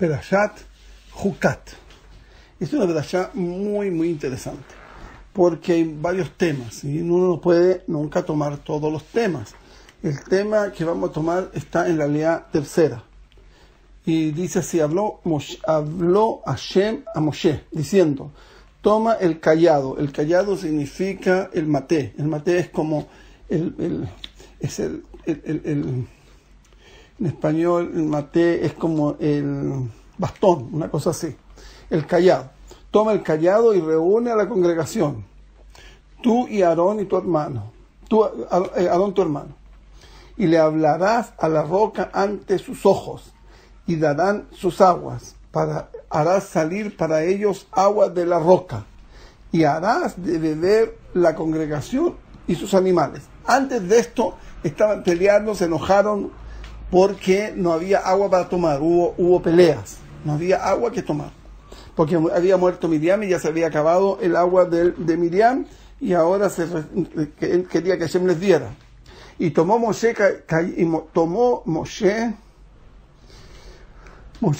Perashat Jukat. Es una Perashat muy, muy interesante, porque hay varios temas y uno no puede nunca tomar todos los temas. El tema que vamos a tomar está en la línea tercera. Y dice así, habló, Hashem a Moshe, diciendo, toma el callado. El callado significa el maté. El maté es como es el, el en español, el maté es como el bastón, una cosa así. El callado. Toma el callado y reúne a la congregación. Tú y Aarón y tu hermano. Tú, eh, Aarón, tu hermano. Y le hablarás a la roca ante sus ojos y darán sus aguas. Para, harás salir para ellos agua de la roca y harás de beber la congregación y sus animales. Antes de esto estaban peleando, se enojaron, porque no había agua para tomar, hubo, peleas, no había agua que tomar, porque había muerto Miriam y ya se había acabado el agua de, Miriam y ahora él quería que Hashem les diera. Y tomó Moshe, tomó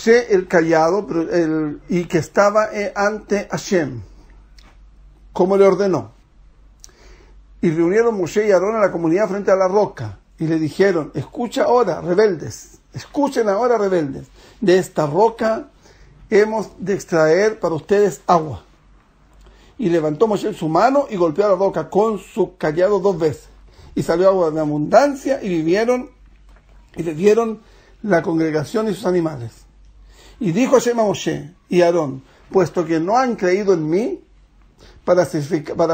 el callado y que estaba eh, ante Hashem, como le ordenó. Y reunieron Moshe y Aarón a la comunidad frente a la roca y le dijeron, escucha ahora, rebeldes, escuchen ahora, rebeldes, de esta roca hemos de extraer para ustedes agua. Y levantó Moshe su mano y golpeó la roca con su callado dos veces. Y salió agua en abundancia y vivieron y le dieron la congregación y sus animales. Y dijo Hashem a Moshe y Aarón, puesto que no han creído en mí para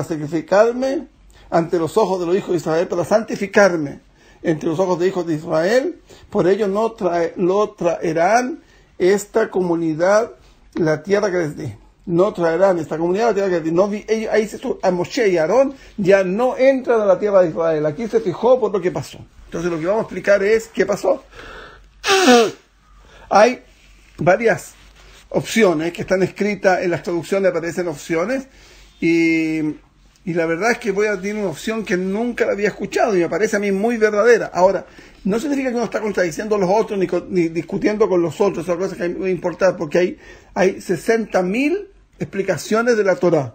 sacrificarme ante los ojos de los hijos de Israel, para santificarme entre los ojos de hijos de Israel, por ello no trae, traerán esta comunidad la tierra que les di. No traerán esta comunidad la tierra que les di. ahí se, a Moshe y Aarón ya no entran a la tierra de Israel. Aquí se fijó por lo que pasó. Entonces lo que vamos a explicar es qué pasó. Hay varias opciones que están escritas en las traducciones, aparecen opciones y y la verdad es que voy a tener una opción que nunca la había escuchado y me parece a mí muy verdadera. Ahora, no significa que uno está contradiciendo a los otros ni, discutiendo con los otros, una cosas que me importar, porque hay, hay 60.000 explicaciones de la Torah.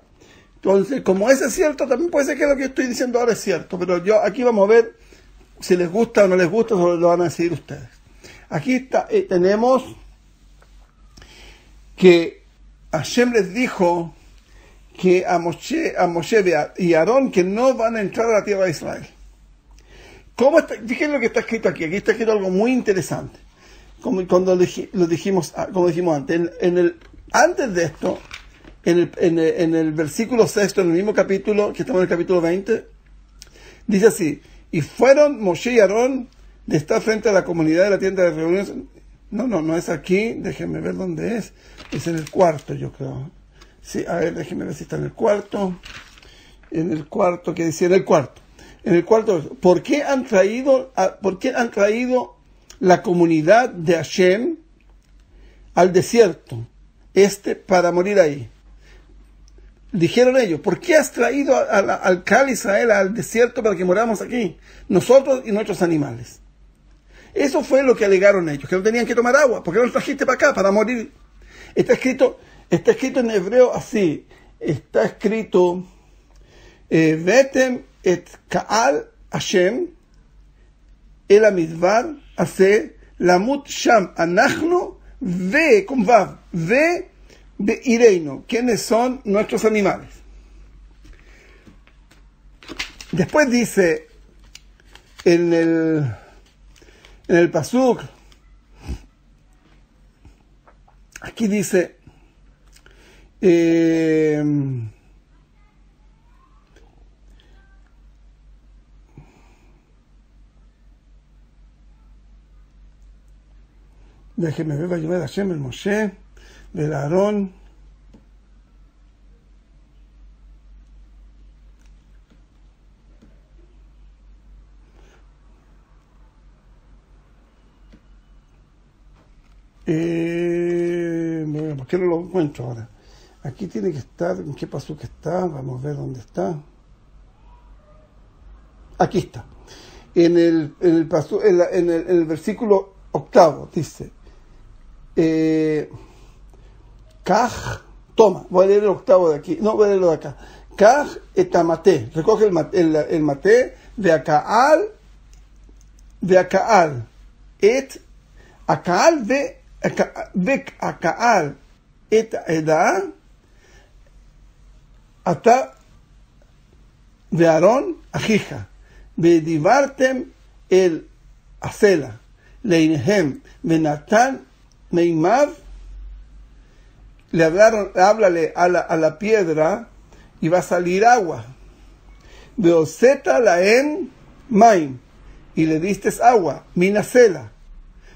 Entonces, como eso es cierto, también puede ser que lo que estoy diciendo ahora es cierto, pero yo aquí vamos a ver si les gusta o no les gusta, lo van a decidir ustedes. Aquí está, eh, tenemos que Hashem les dijo que a Moshe, a y Aarón que no van a entrar a la tierra de Israel. ¿Cómo está? Fíjense lo que está escrito aquí. Aquí está escrito algo muy interesante. Como, cuando lo, dijimos, ah, como dijimos antes, en, el, antes de esto, en el, en, el, versículo sexto, en el mismo capítulo, que estamos en el capítulo 20, dice así, y fueron Moshe y Aarón de estar frente a la comunidad de la tienda de reuniones. No, no, no es aquí, déjenme ver dónde es. Es en el cuarto, yo creo a ver, déjenme ver si está en el cuarto. En el cuarto, ¿qué decía? En el cuarto. En el cuarto, ¿por qué han traído, han traído la comunidad de Hashem al desierto? Este para morir ahí. Dijeron ellos, ¿por qué has traído al Cal Israel al desierto para que moramos aquí? Nosotros y nuestros animales. Eso fue lo que alegaron ellos, que no tenían que tomar agua, porque no los trajiste para acá, para morir. Está escrito Está escrito en hebreo así. Está escrito, eh, Vetem et Kaal Hashem, el hace Lamut Sham, Anachno, Ve, con Vav, Ve, ireno ¿Quiénes son nuestros animales? Después dice en el, en el Pasuk, aquí dice, eh, déjeme ver, va a llevar a el Moshe, de Aarón. Eh, bueno, ¿por qué no lo encuentro ahora? Aquí tiene que estar, ¿en qué pasó que está? Vamos a ver dónde está. Aquí está. En el, paso, en, el, versículo octavo dice, eh, toma, voy a leer el octavo de aquí, no voy a leerlo de acá. Kaj etamate, recoge el, mate, el, el mate de Acaal, de Acaal, et Acaal de Acaal, et eda, eh, Ata Jija, Ajija, Bedivartem el Acela, Leinehem, Benatán Meimav, le hablaron, háblale a la, piedra y va a salir agua. la en maim, y le diste agua, minacela,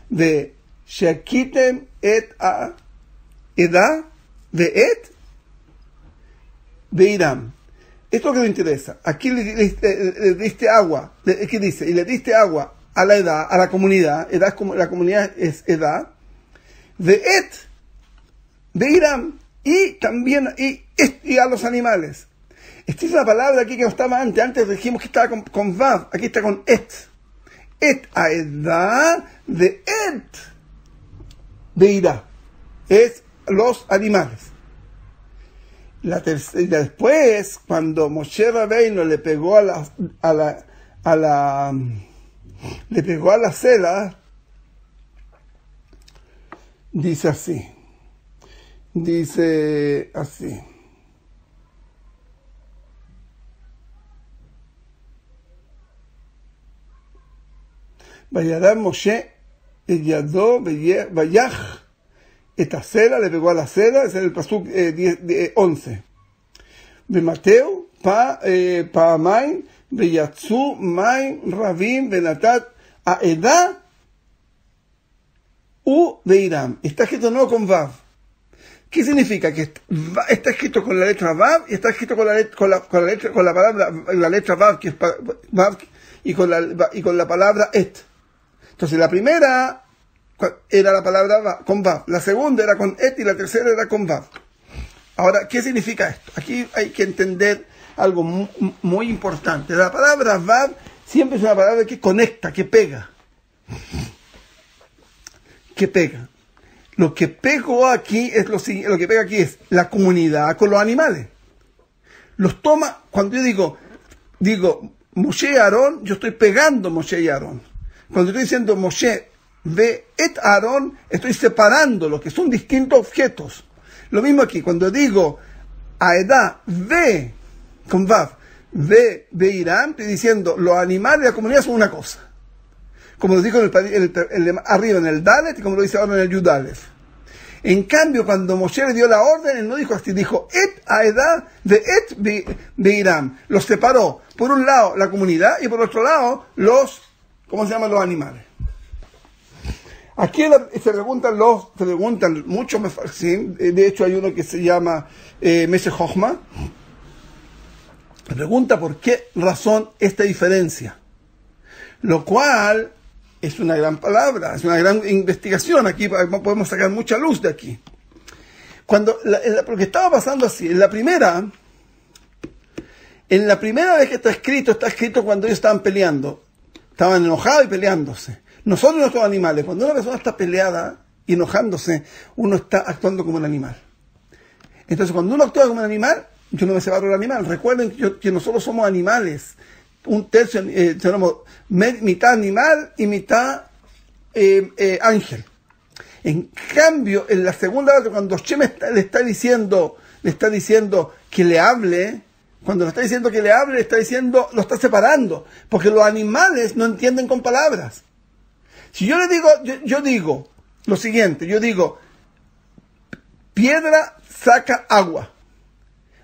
de Shekitem et a, edad de et de Irán. Esto es lo que me interesa. Aquí le, diste agua, ¿qué dice? Y le diste agua a la edad, a la comunidad, edad, como la comunidad es edad, de Et, de Irán, y también y, y a los animales. Esta es la palabra aquí que no estaba antes. Antes dijimos que estaba con, Vav, aquí está con Et. Et a edad de Et, de Irán. Es los animales y después, cuando Moshe Rabbeinu le pegó a la, a la, a la, le pegó a la cela, dice así, dice así. Vayará Moshe, el Yadó, Vayach, esta cera, le pegó a la cera, es el pasuk eh, de, 11. Eh, de Mateo, pa, eh, pa main, yatsu main, rabin, benatat, a edad, u de Irán. Está escrito no con vav. ¿Qué significa? Que está escrito con la letra vav y está escrito con la, letra, con la, letra, con la palabra, la letra vav, y con la, y con la palabra et. Entonces la primera era la palabra con Vav. La segunda era con Et y la tercera era con Vav. Ahora, ¿qué significa esto? Aquí hay que entender algo muy, importante. La palabra Vav siempre es una palabra que conecta, que pega. Que pega. Lo que pego aquí es lo, lo que pega aquí es la comunidad con los animales. Los toma, cuando yo digo, digo, Moshe y Aarón, yo estoy pegando Moshe y Aarón. Cuando estoy diciendo Moshe de et Aarón, estoy separando lo que son distintos objetos. Lo mismo aquí, cuando digo a edad ve, con Vav, ve, ve Irán, estoy diciendo los animales de la comunidad son una cosa. Como lo dijo arriba en el Dalet y como lo dice ahora en el Yudalef. En cambio, cuando Moshe le dio la orden, él no dijo así, dijo et a edad de et Irán Los separó, por un lado la comunidad y por otro lado los, ¿cómo se llaman los animales? Aquí se preguntan los, se preguntan muchos fácil, de hecho hay uno que se llama eh, pregunta por qué razón esta diferencia, lo cual es una gran palabra, es una gran investigación, aquí podemos sacar mucha luz de aquí. Cuando, porque estaba pasando así, en la primera, en la primera vez que está escrito, está escrito cuando ellos estaban peleando, estaban enojados y peleándose. Nosotros no somos animales, cuando una persona está peleada y enojándose, uno está actuando como un animal. Entonces, cuando uno actúa como un animal, yo no me separo del animal. Recuerden que, yo, que nosotros somos animales. Un tercio, eh, mitad animal y mitad eh, eh, ángel. En cambio, en la segunda parte, cuando Shem le está diciendo, le está diciendo que le hable, cuando le está diciendo que le hable, le está diciendo, lo está separando, porque los animales no entienden con palabras. Si yo le digo, yo, digo lo siguiente, yo digo, piedra saca agua.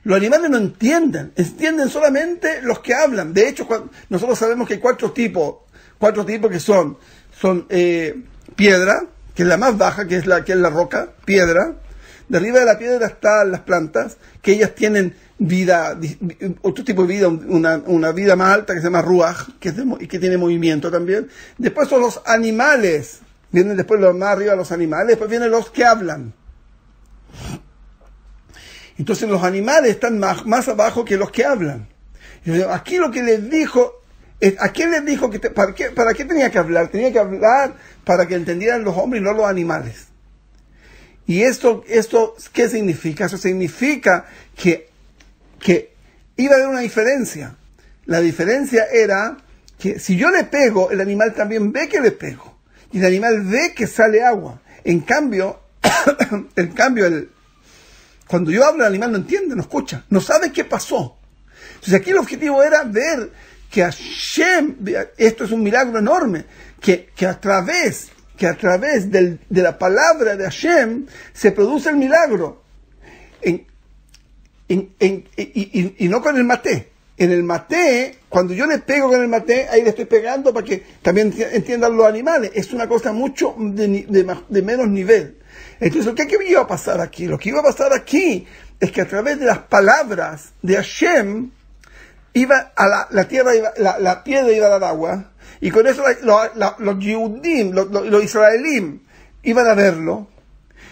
Los animales no entienden, entienden solamente los que hablan. De hecho, nosotros sabemos que hay cuatro tipos, cuatro tipos que son, son eh, piedra, que es la más baja, que es la, que es la roca, piedra, de arriba de la piedra están las plantas, que ellas tienen vida, otro tipo de vida, una, vida más alta que se llama ruaj, que, es que tiene movimiento también. Después son los animales, vienen después los más arriba los animales, después vienen los que hablan. Entonces los animales están más, abajo que los que hablan. Aquí lo que les dijo eh, ¿A les dijo que para qué tenía que hablar? Tenía que hablar para que entendieran los hombres y no los animales. ¿Y esto, esto qué significa? Eso significa que, iba a haber una diferencia. La diferencia era que si yo le pego, el animal también ve que le pego. Y el animal ve que sale agua. En cambio, cambio cuando yo hablo, el animal no entiende, no escucha, no sabe qué pasó. Entonces aquí el objetivo era ver que Hashem, esto es un milagro enorme, que, que a través que a través de la palabra de Hashem se produce el milagro. y, no con el maté. En el maté, cuando yo le pego con el maté, ahí le estoy pegando para que también entiendan los animales. Es una cosa mucho de, menos nivel. Entonces, ¿qué, iba a pasar aquí? Lo que iba a pasar aquí es que a través de las palabras de Hashem, iba la, tierra, la, piedra iba a dar agua, y con eso los, yudim, los, israelim, iban a verlo.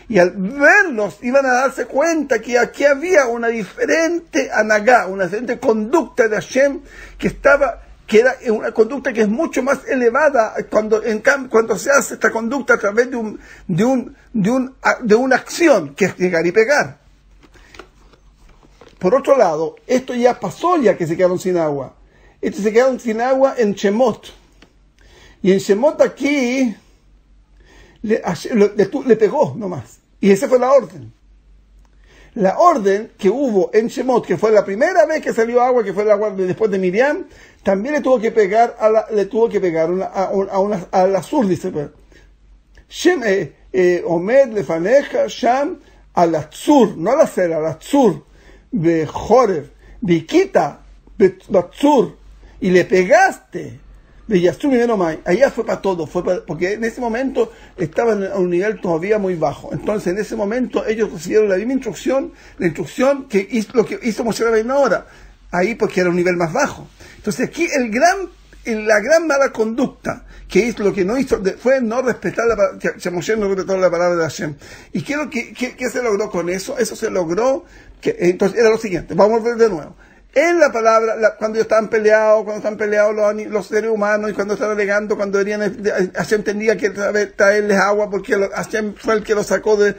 Y al verlos, iban a darse cuenta que aquí había una diferente anagá, una diferente conducta de Hashem que estaba que era una conducta que es mucho más elevada cuando, se hace esta conducta a través de, un, un, un, de una acción, que es llegar y pegar. Por otro lado, esto ya pasó ya que se quedaron sin agua. Estos se quedaron sin agua en Chemot. Y en Shemot aquí le, le, pegó nomás. Y esa fue la orden. La orden que hubo en Shemot, que fue la primera vez que salió agua, que fue el agua después de Miriam, también le tuvo que pegar a la, le tuvo que pegar a, a sur, dice. Pues. Shem, eh, eh, Omed, Lefaneja, Sham, a la sur, no a la cera, a la sur, Bejorev, Bikita, Batsur, y le pegaste Allá fue para todo, porque en ese momento estaban a un nivel todavía muy bajo. Entonces, en ese momento, ellos recibieron la misma instrucción, la instrucción que hizo, lo que hizo Moshe Rabbeinu ahora, ahí porque era un nivel más bajo. Entonces, aquí el gran la gran mala conducta que hizo, lo que no hizo, fue no respetar la palabra de Hashem. ¿Y qué, se logró con eso? Eso se logró, que, entonces era lo siguiente, vamos a ver de nuevo. En la palabra, cuando ellos estaban peleados, cuando están peleados los, seres humanos y cuando están alegando, cuando venían, eh, Hashem tenía que traerles agua porque Hashem fue el que lo sacó de,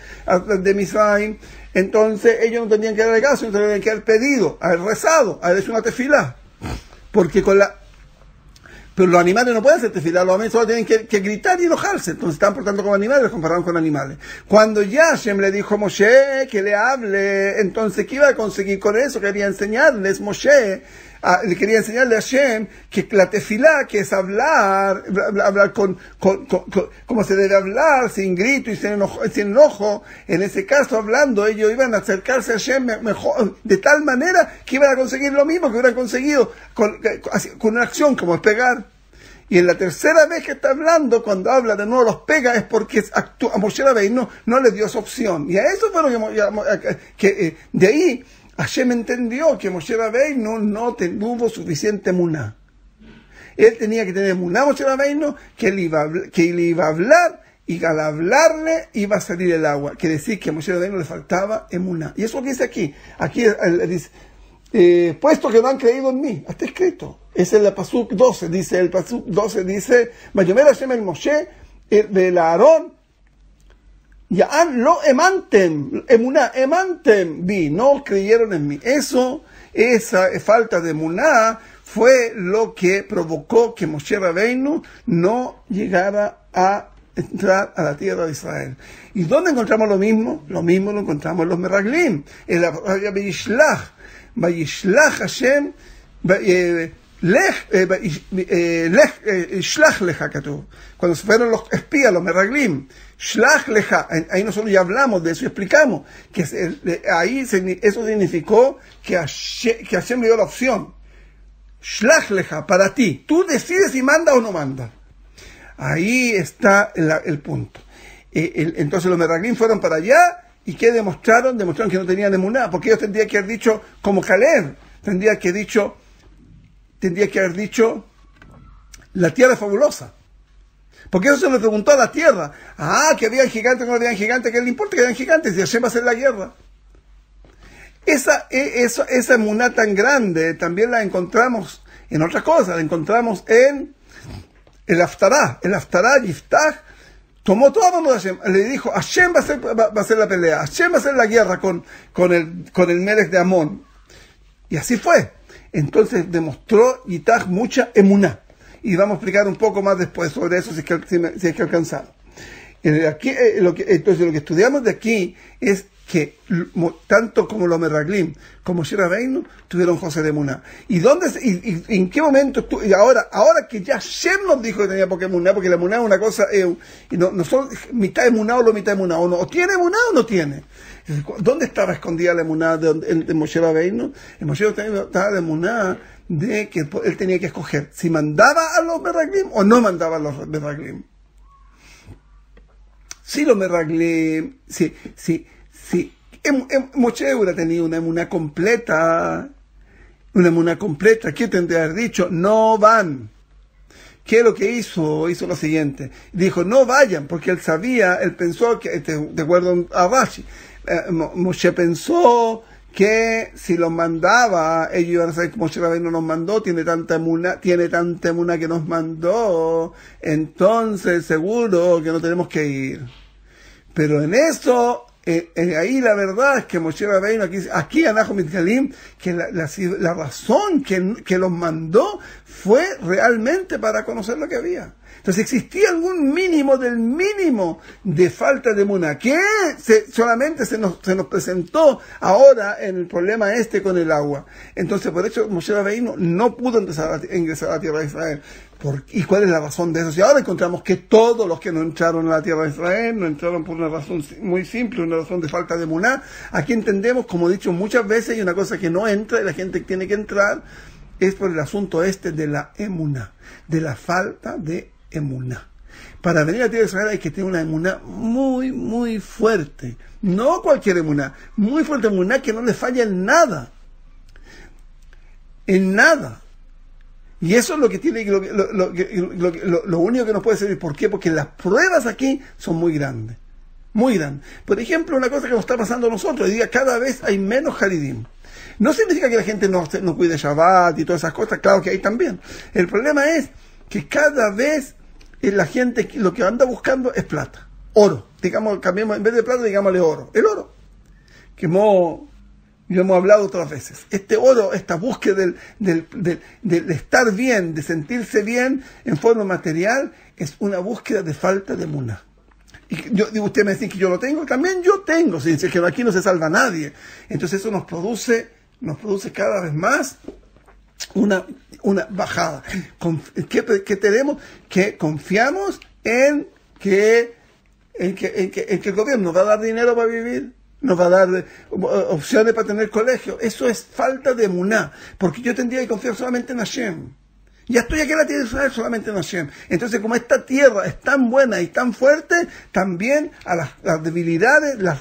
de Misraim. Entonces ellos no tenían que dar tenían que haber pedido, haber rezado, haber hecho una tefila. Porque con la los animales no pueden ser tefilá, los hombres solo tienen que, gritar y enojarse. Entonces están portando como animales, comparados con animales. Cuando ya le dijo a Moshe que le hable, entonces ¿qué iba a conseguir con eso? Quería enseñarles Moshe Ah, le quería enseñarle a Hashem que la tefilá, que es hablar, hablar con, como se debe hablar, sin grito y sin enojo, en ese caso hablando, ellos iban a acercarse a Hashem mejor, de tal manera que iban a conseguir lo mismo que hubieran conseguido eh, con, una acción como es pegar. Y en la tercera vez que está hablando, cuando habla de nuevo los pega, es porque a Moshe no, no le dio esa opción. Y a eso fue que, eh, eh, de ahí Hashem entendió que Moshe Rabbeinu no tuvo suficiente muná. Él tenía que tener muná Moshe Rabeino, que le iba a, que iba a hablar y al hablarle iba a salir el agua. Quiere decir que a Moshe le faltaba emuná. Y eso que dice aquí. Aquí eh, dice, eh, puesto que no han creído en mí, está escrito. Es el Pasuk 12, dice, el Pasuk 12 dice, Mayomer Hashem el Moshe, eh, de Aarón, ya lo emantem, emuná, emantem vi, no creyeron en mí. Eso, esa falta de emuná fue lo que provocó que Moshe Rabeinu no llegara a entrar a la tierra de Israel. ¿Y dónde encontramos lo mismo? Lo mismo lo encontramos en los Meraglim, en la Bayishlach. Bayishlach Hashem, eh, cuando se fueron los espías, los meraglim, Shlach ahí nosotros ya hablamos de eso y explicamos que ahí eso significó que Hashem, que dio la opción. para ti, tú decides si manda o no manda. Ahí está el, punto. Eh, entonces los meraglim fueron para allá y que demostraron? Demostraron que no tenían emuná, porque ellos tendrían que haber dicho, como Caleb, tendrían que haber dicho, tendría que haber dicho la tierra es fabulosa. Porque eso se le preguntó a la tierra. Ah, que habían gigantes, no habían gigantes, que le importa que hayan gigantes, y Hashem va a hacer la guerra. Esa, e, esa, esa tan grande también la encontramos en otras cosas, la encontramos en el Aftará. El Aftará, Yiftah, tomó todo de Hashem. Le dijo, Hashem va a, hacer, la pelea, Hashem va a hacer la guerra con, con el, con el de Amón. Y así fue. Entonces demostró Yitaj mucha emuná. Y vamos a explicar un poco más después sobre eso si es que, si Aquí, eh, lo que, entonces lo que estudiamos de aquí es que tanto como lo Meraglim como Shira Reino tuvieron José de Muná. ¿Y dónde y, en qué momento y ahora, ahora que ya Shem nos dijo que tenía porque emuná, porque la emuná es una cosa, eh, y no, no son mitad emuná o lo mitad emuná, o, no, tiene Muná o no tiene. ¿Dónde estaba escondida la emuná de, de, de Moshe El Moshe estaba la emuná de que él tenía que escoger si mandaba a los Meraglim o no mandaba a los Meraglim. Si los Meraglim, si, sí, sí. Em, em, Moshe una emuná completa, una emuná completa, ¿qué tendría dicho? No van. ¿Qué es lo que hizo? Hizo lo siguiente. Dijo, no vayan, porque él sabía, él pensó que, este, de acuerdo a Rashi, eh, Moshe pensó que si los mandaba, ellos iban a saber que Moshe Rabbeinu nos mandó, tiene tanta emuna, tiene tanta que nos mandó, entonces seguro que no tenemos que ir. Pero en eso, eh, eh ahí la verdad es que Moshe Rabbeinu, aquí, aquí Anajo Mitgalim, que la, la razón que, que los mandó fue realmente para conocer lo que había. Entonces existía algún mínimo del mínimo de falta de muna, que solamente se nos, presentó ahora en el problema este con el agua. Entonces por eso Moshe Rabbeinu no pudo ingresar a, ingresar a la tierra de Israel. ¿Y cuál es la razón de eso? Si ahora encontramos que todos los que no entraron a la tierra de Israel no entraron por una razón muy simple, una razón de falta de MUNA, aquí entendemos, como he dicho muchas veces, hay una cosa que no entra y la gente tiene que entrar, es por el asunto este de la emuna, de la falta de emuná. Para venir a tierra de Israel hay que tener una emuná muy, muy fuerte. No cualquier emuná, muy fuerte emuná que no le falla en nada. En nada. Y eso es lo que tiene, lo, lo, único que nos puede servir. ¿Por qué? Porque las pruebas aquí son muy grandes. Muy grandes. Por ejemplo, una cosa que nos está pasando a nosotros, diga cada vez hay menos Haridim. No significa que la gente no, no cuide Shabbat y todas esas cosas, claro que hay también. El problema es que cada vez y la gente lo que anda buscando es plata, oro. Digamos, cambiamos en vez de plata, digámosle oro. El oro. Que hemos, hemos hablado otras veces. Este oro, esta búsqueda del, estar bien, de sentirse bien en forma material, es una búsqueda de falta de muna. Y yo, digo, usted me dice que yo lo tengo, también yo tengo, si dice que aquí no se salva nadie. Entonces eso nos produce, nos produce cada vez más una, una bajada. que, tenemos que confiamos en que, en que, en que, en que el gobierno nos va a dar dinero para vivir nos va a dar eh, opciones para tener colegio. Eso es falta de muná, porque yo tendría que confiar solamente en Hashem. Ya estoy aquí en la tierra solamente nación Entonces, como esta tierra es tan buena y tan fuerte, también a las, debilidades las,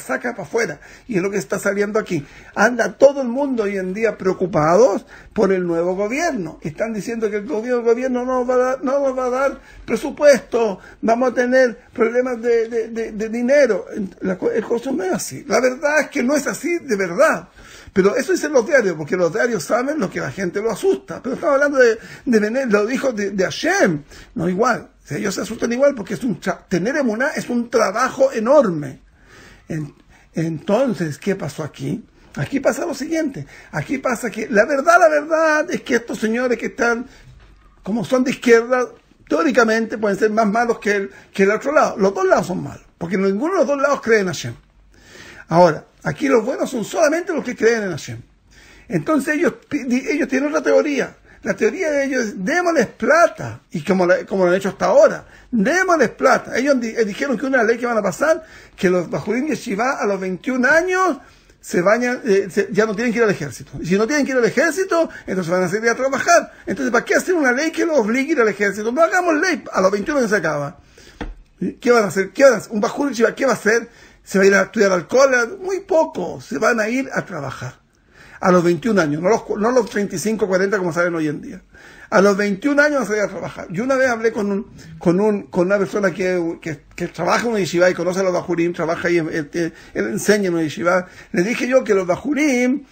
saca para afuera. Y es lo que está saliendo aquí. Anda todo el mundo hoy en día preocupados por el nuevo gobierno. Están diciendo que el gobierno, no, nos va a dar, presupuesto, vamos a tener problemas de, dinero. el costo no es así. La verdad es que no es así de verdad. Pero eso dicen los diarios, porque los diarios saben lo que la gente lo asusta. Pero estamos hablando de, de, hijos lo dijo de, Hashem, no igual. Ellos se asustan igual porque es un tener emuná es un trabajo enorme. entonces, ¿qué pasó aquí? Aquí pasa lo siguiente. Aquí pasa que la verdad, la verdad es que estos señores que están, como son de izquierda, teóricamente pueden ser más malos que que el otro lado. Los dos lados son malos, porque ninguno de los dos lados cree en Hashem. Ahora, Aquí los buenos son solamente los que creen en nación. Entonces ellos, ellos tienen otra teoría. La teoría de ellos es, démosles plata, y como, lo han hecho hasta ahora, démosles plata. Ellos eh, dijeron que una ley que van a pasar, que los bajurín shiva a los 21 años eh, se ya no tienen que ir al ejército. Y si no tienen que ir al ejército, entonces van a salir a trabajar. Entonces, ¿para qué hacer una ley que los obligue a ir al ejército? No hagamos ley, a los 21 años se acaba. ¿Qué van a hacer? ¿Qué van a hacer? ¿Un bajurín shiva, qué va a hacer? se va a ir a estudiar al muy poco, se van a ir a trabajar. A los 21 años, no los, no los 35, 40 como saben hoy en día. A los 21 años se van a trabajar. Yo una vez hablé con, un, con, un, con una persona que, que, trabaja en un yeshiva y conoce a los bajurim, trabaja y enseña en un yeshiva. Le dije yo que los bajurim,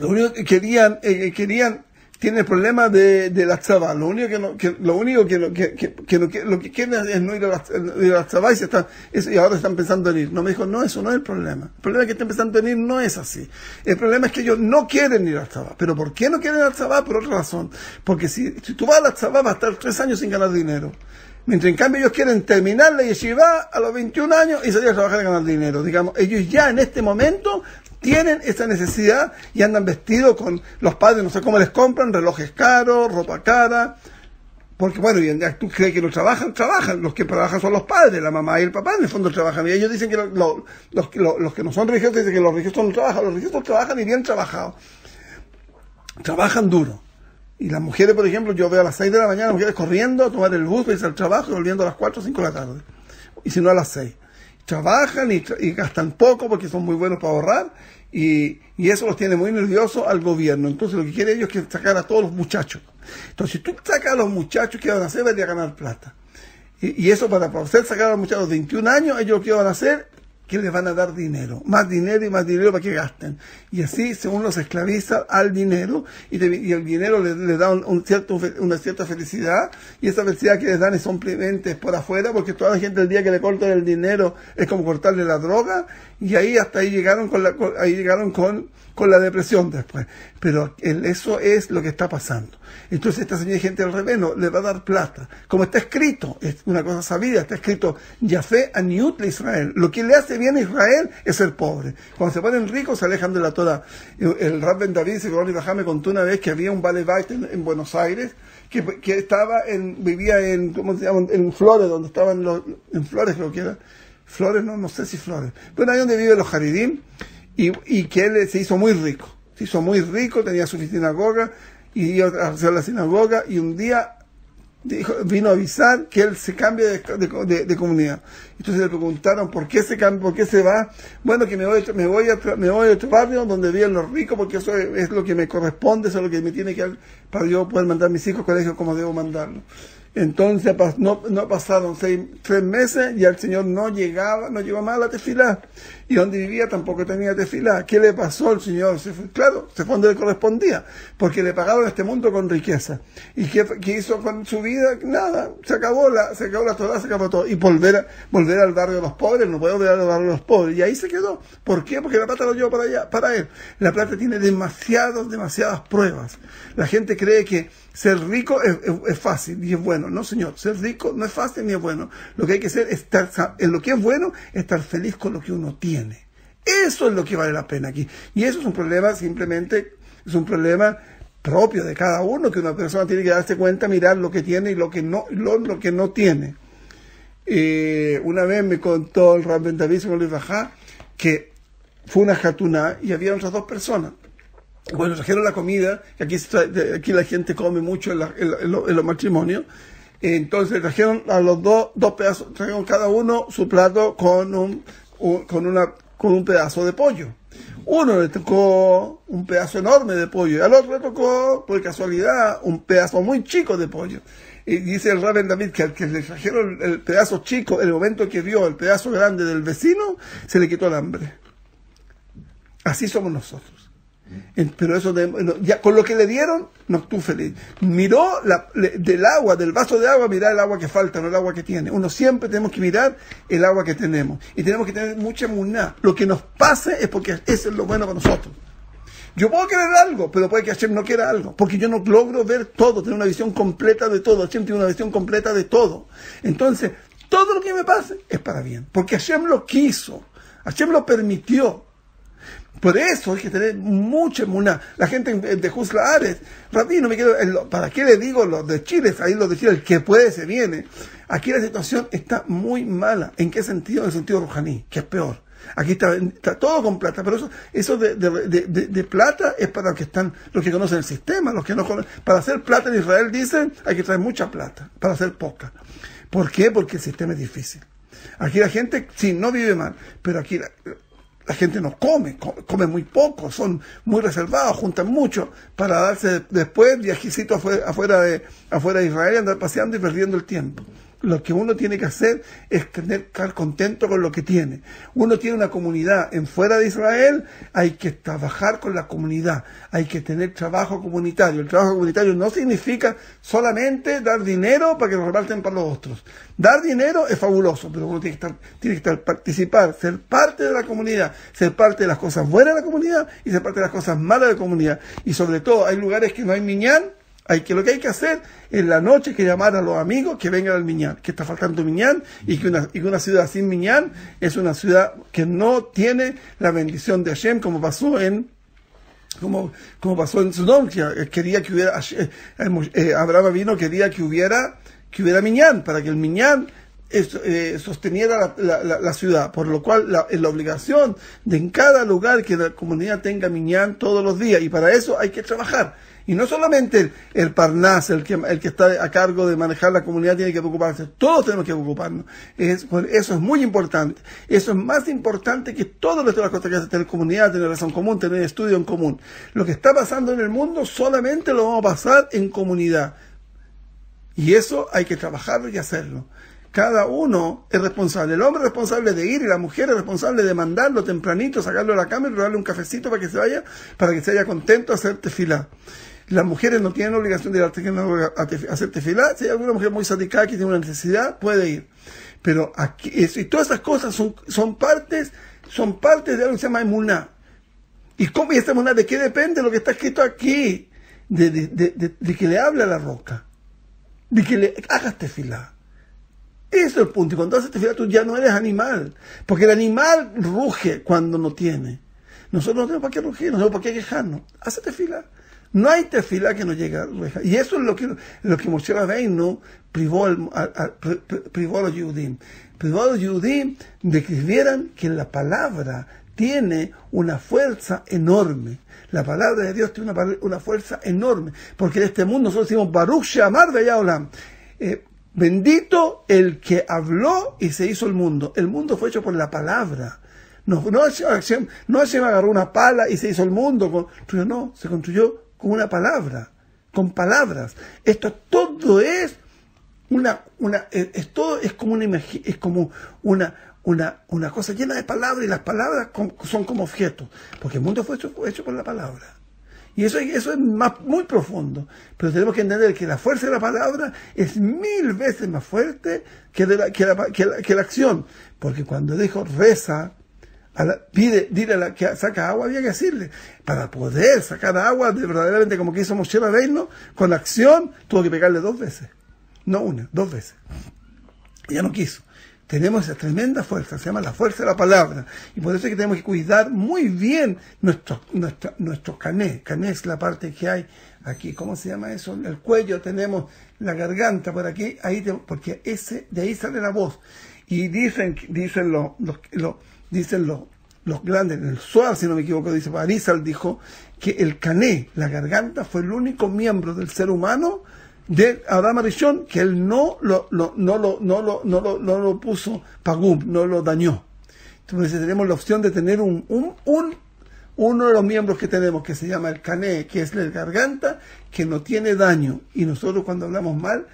lo único que querían, eh, eh, querían tiene el problema de, de la Lo único que no, lo único que, lo, que, quieren es no ir a la, chavas y, está, y ahora están pensando en ir. No me dijo, no, eso no es el problema. El problema es que están pensando en ir no es así. El problema es que ellos no quieren ir a la ¿Pero por qué no quieren ir a la Por otra razón. Porque si, tú vas a la chava, vas a estar tres años sin ganar dinero. Mientras en cambio ellos quieren terminar la yeshiva a los 21 años y salir a trabajar y ganar dinero. Digamos, ellos ya en este momento tienen esa necesidad y andan vestidos con los padres, no sé cómo les compran, relojes caros, ropa cara. Porque bueno, tú crees que no trabajan, trabajan. Los que trabajan son los padres, la mamá y el papá en el fondo trabajan. Y ellos dicen que los, que no son religiosos dicen que los religiosos no trabajan. Los religiosos trabajan y bien trabajados. Trabajan duro. Y las mujeres, por ejemplo, yo veo a las 6 de la mañana mujeres corriendo a tomar el bus a irse al trabajo y volviendo a las 4 o 5 de la tarde. Y si no a las 6 trabajan y, gastan poco porque son muy buenos para ahorrar y, eso los tiene muy nerviosos al gobierno. Entonces lo que quiere ellos es que sacar a todos los muchachos. Entonces si tú sacas a los muchachos, ¿qué van a hacer? Van a ganar plata. Y, eso para, poder hacer sacar a los muchachos de 21 años, ellos lo que van a hacer que les van a dar dinero, más dinero y más dinero para que gasten. Y así, según los esclaviza al dinero, y, el dinero le da un, cierto, una cierta felicidad, y esa felicidad que les dan es simplemente por afuera, porque toda la gente el día que le cortan el dinero es como cortarle la droga, y ahí hasta ahí llegaron con la, ahí llegaron con, con la depresión después. Pero eso es lo que está pasando. Entonces esta señora gente al revés le va a dar plata. Como está escrito, es una cosa sabida, está escrito, Yafé Aniutle Israel. Lo que le hace viene Israel es el pobre. Cuando se ponen ricos se alejan de la toda eh, El Rap Ben David se y me contó una vez que había un vale en, en Buenos Aires que, estaba en, vivía en, ¿cómo se llama? En Flores, donde estaban los, en Flores creo que era. Flores, no, no sé si Flores. Bueno, ahí donde vive los Jaridim y, y que él eh, se hizo muy rico. Se hizo muy rico, tenía su sinagoga y iba a la sinagoga y un día dijo, vino a avisar que él se cambia de, comunidad. Entonces le preguntaron, ¿por qué se cambia, por qué se va? Bueno, que me voy, me a, me otro barrio donde viven los ricos, porque eso es, lo que me corresponde, eso es lo que me tiene que para yo poder mandar a mis hijos al colegio como debo mandarlo. Entonces no, no pasaron seis, tres meses y el Señor no llegaba, no llevaba más a la tefilá. Y donde vivía tampoco tenía tefilá. ¿Qué le pasó al Señor? claro, se fue donde le correspondía, porque le pagaron este mundo con riqueza. ¿Y qué, hizo con su vida? Nada, se acabó la, se acabó la toda, se acabó todo. Y volver, a, volver al barrio de los pobres, no puede volver al barrio de los pobres. Y ahí se quedó. ¿Por qué? Porque la plata lo llevó para allá, para él. La plata tiene demasiados, demasiadas pruebas. La gente cree que ser rico es, fácil y es bueno. No, señor, ser rico no es fácil ni es bueno. Lo que hay que hacer es estar, en lo que es bueno, estar feliz con lo que uno tiene. Eso es lo que vale la pena aquí. Y eso es un problema simplemente, es un problema propio de cada uno, que una persona tiene que darse cuenta, mirar lo que tiene y lo que no, lo, que no tiene. Eh, una vez me contó el Ram Ben David, Luis que fue una jatuna y había otras dos personas. Bueno, trajeron la comida, que aquí, aquí la gente come mucho en, los matrimonios. Entonces trajeron a los dos, dos pedazos, trajeron cada uno su plato con un, con, una, con un pedazo de pollo. Uno le tocó un pedazo enorme de pollo y al otro le tocó, por casualidad, un pedazo muy chico de pollo. Y dice el Raben David que al que le trajeron el pedazo chico, el momento que vio el pedazo grande del vecino, se le quitó el hambre. Así somos nosotros. Pero eso, con lo que le dieron, no estuvo feliz. Miró del agua, del vaso de agua, mirar el agua que falta, no el agua que tiene. Uno siempre tenemos que mirar el agua que tenemos. Y tenemos que tener mucha inmunidad. Lo que nos pase es porque eso es lo bueno para nosotros. Yo puedo querer algo, pero puede que Hashem no quiera algo, porque yo no logro ver todo, tener una visión completa de todo. Hashem tiene una visión completa de todo. Entonces, todo lo que me pase es para bien, porque Hashem lo quiso, Hashem lo permitió. Por eso hay que tener mucha inmunidad. La gente de Juzla Ares, Rabino, me quedo, ¿para qué le digo los de Chile? Ahí los de Chile, el que puede se viene. Aquí la situación está muy mala. ¿En qué sentido? En el sentido rujaní, que es peor. Aquí está, todo con plata, pero eso, eso de, plata es para los que están, los que conocen el sistema, los que no Para hacer plata en Israel dicen hay que traer mucha plata, para hacer poca. ¿Por qué? Porque el sistema es difícil. Aquí la gente, sí, no vive mal, pero aquí la, la gente no come, come muy poco, son muy reservados, juntan mucho para darse después viajecitos afuera, de, afuera de Israel, andar paseando y perdiendo el tiempo lo que uno tiene que hacer es tener, estar contento con lo que tiene. Uno tiene una comunidad en fuera de Israel, hay que trabajar con la comunidad, hay que tener trabajo comunitario. El trabajo comunitario no significa solamente dar dinero para que lo reparten para los otros. Dar dinero es fabuloso, pero uno tiene que, estar, que participar, ser parte de la comunidad, ser parte de las cosas buenas de la comunidad y ser parte de las cosas malas de la comunidad. Y sobre todo, hay lugares que no hay miñán, hay que, lo que hay que hacer en la noche que llamar a los amigos que vengan al Miñán, que está faltando Miñán y que una, ciudad sin Miñán es una ciudad que no tiene la bendición de Hashem como pasó en como, pasó en que eh, quería que hubiera eh, eh, Abraham vino quería que hubiera que hubiera Miñán, para que el Miñán sosteniera la, ciudad, por lo cual es la, obligación de en cada lugar que la comunidad tenga Miñán todos los días, y para eso hay que trabajar. Y no solamente el, el Parnas, el que, está a cargo de manejar la comunidad, tiene que preocuparse. Todos tenemos que preocuparnos. eso es muy importante. Eso es más importante que todas las cosas que hace tener comunidad, tener razón común, tener estudio en común. Lo que está pasando en el mundo solamente lo vamos a pasar en comunidad. Y eso hay que trabajarlo y hacerlo. Cada uno es responsable. El hombre es responsable de ir y la mujer es responsable de mandarlo tempranito, sacarlo a la cama y darle un cafecito para que se vaya, para que se vaya contento a hacerte filar las mujeres no tienen obligación de ir a hacer tefilá. Si hay alguna mujer muy satisfecha que tiene una necesidad, puede ir. Pero aquí, y todas esas cosas son, partes, son partes de algo que se llama emuná. ¿Y cómo y esta emuná de qué depende? Lo que está escrito aquí, de, de, que le hable a la roca, de que le hagas tefilá. Eso es el punto. Y cuando haces tefilá, tú ya no eres animal. Porque el animal ruge cuando no tiene. Nosotros no tenemos para qué rugir, no tenemos para qué quejarnos. Hace tefilá. No hay tefila que no llegue a Reja. Y eso es lo que, lo que Moshe Rabbeinu privó, a, los judíos. Privó a los judíos de que vieran que la palabra tiene una fuerza enorme. La palabra de Dios tiene una, fuerza enorme. Porque en este mundo nosotros decimos Baruch Shamar Beyaolam. Eh, bendito el que habló y se hizo el mundo. El mundo fue hecho por la palabra. No, se agarró una pala y se hizo el mundo. No, se construyó una palabra, con palabras. Esto todo es una, una es, como una es como una, una, cosa llena de palabras y las palabras son como objetos, porque el mundo fue hecho, por la palabra. Y eso, eso es más, muy profundo. Pero tenemos que entender que la fuerza de la palabra es mil veces más fuerte que, de la, que, la, que la acción. Porque cuando dijo reza, pide, dile a la que saca agua, había que decirle, para poder sacar agua de, verdaderamente como que hizo Moshe con acción tuvo que pegarle dos veces, no una, dos veces. ya no quiso. Tenemos esa tremenda fuerza, se llama la fuerza de la palabra. Y por eso es que tenemos que cuidar muy bien nuestro, nuestro, nuestro cané. es la parte que hay aquí, ¿cómo se llama eso? El cuello tenemos, la garganta por aquí, ahí porque ese, de ahí sale la voz. Y dicen, dicen los dicen los, los grandes, el suar si no me equivoco, dice Barizal, dijo que el cané, la garganta, fue el único miembro del ser humano de Abraham Arishon que él no lo, no, puso pagum, no lo dañó. Entonces tenemos la opción de tener un, uno de los miembros que tenemos, que se llama el cané, que es la garganta, que no tiene daño. Y nosotros cuando hablamos mal,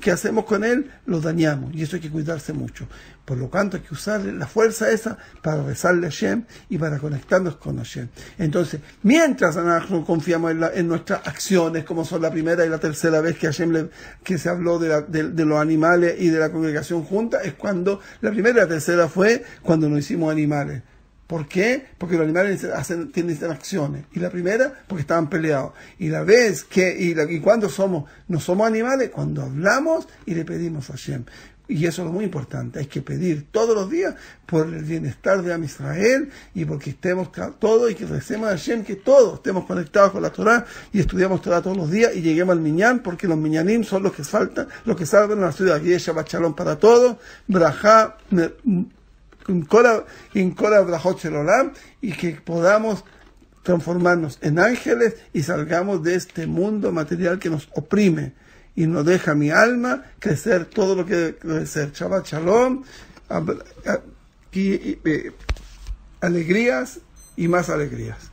que hacemos con él, lo dañamos. Y eso hay que cuidarse mucho. Por lo tanto, hay que usar la fuerza esa para rezarle a Hashem y para conectarnos con Hashem. Entonces, mientras nosotros confiamos en, nuestras acciones, como son la primera y la tercera vez que Hashem que se habló de, de, los animales y de la congregación junta, es cuando la primera y la tercera fue cuando nos hicimos animales. ¿Por qué? Porque los animales hacen, tienen interacciones. Y la primera, porque estaban peleados. Y la vez que, y, cuándo cuando somos, no somos animales, cuando hablamos y le pedimos a Hashem. Y eso es lo muy importante, hay que pedir todos los días por el bienestar de Am Israel y porque estemos todos y que recemos a Hashem, que todos estemos conectados con la Torah y estudiamos Torah todos los días y lleguemos al Miñán, porque los Miñanim son los que faltan los que salvan a la ciudad. Aquí es Shabbat para todos, Braja y que podamos transformarnos en ángeles y salgamos de este mundo material que nos oprime y nos deja mi alma crecer todo lo que debe crecer. Shabbat Shalom, eh, alegrías y más alegrías.